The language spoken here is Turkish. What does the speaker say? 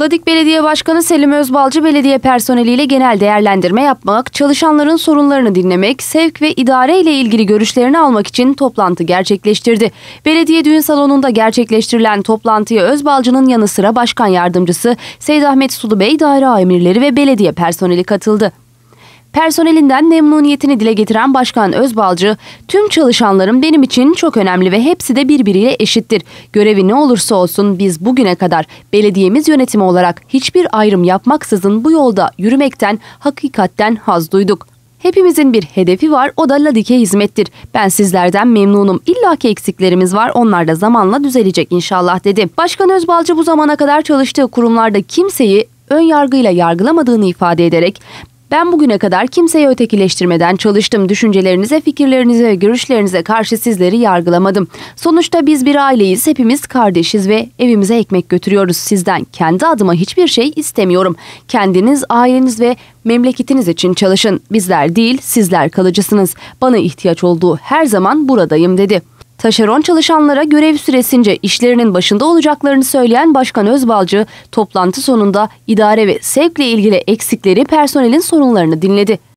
Ladik Belediye Başkanı Selim Özbalcı belediye personeliyle genel değerlendirme yapmak, çalışanların sorunlarını dinlemek, sevk ve idare ile ilgili görüşlerini almak için toplantı gerçekleştirdi. Belediye düğün salonunda gerçekleştirilen toplantıya Özbalcı'nın yanı sıra başkan yardımcısı Seyit Ahmet Sulu Bey, daire amirleri ve belediye personeli katıldı. Personelinden memnuniyetini dile getiren Başkan Özbalcı, tüm çalışanlarım benim için çok önemli ve hepsi de birbiriyle eşittir. Görevi ne olursa olsun biz bugüne kadar belediyemiz yönetimi olarak hiçbir ayrım yapmaksızın bu yolda yürümekten hakikatten haz duyduk. Hepimizin bir hedefi var o da Ladik'e hizmettir. Ben sizlerden memnunum. İlla ki eksiklerimiz var onlar da zamanla düzelecek inşallah dedi. Başkan Özbalcı bu zamana kadar çalıştığı kurumlarda kimseyi ön yargıyla yargılamadığını ifade ederek ben bugüne kadar kimseyi ötekileştirmeden çalıştım. Düşüncelerinize, fikirlerinize ve görüşlerinize karşı sizleri yargılamadım. Sonuçta biz bir aileyiz, hepimiz kardeşiz ve evimize ekmek götürüyoruz. Sizden kendi adıma hiçbir şey istemiyorum. Kendiniz, aileniz ve memleketiniz için çalışın. Bizler değil, sizler kalıcısınız. Bana ihtiyaç olduğu her zaman buradayım dedi. Taşeron çalışanlara görev süresince işlerinin başında olacaklarını söyleyen Başkan Özbalcı, toplantı sonunda idare ve sevkle ilgili eksikleri personelin sorunlarını dinledi.